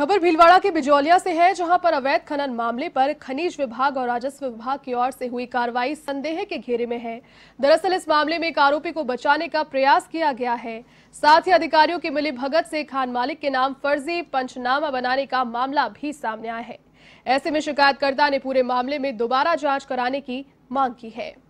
खबर भीलवाड़ा के बिजौलिया से है जहां पर अवैध खनन मामले पर खनिज विभाग और राजस्व विभाग की ओर से हुई कार्रवाई संदेह के घेरे में है दरअसल इस मामले में एक आरोपी को बचाने का प्रयास किया गया है साथ ही अधिकारियों की मिली भगत से खान मालिक के नाम फर्जी पंचनामा बनाने का मामला भी सामने आया है ऐसे में शिकायतकर्ता ने पूरे मामले में दोबारा जांच कराने की मांग की है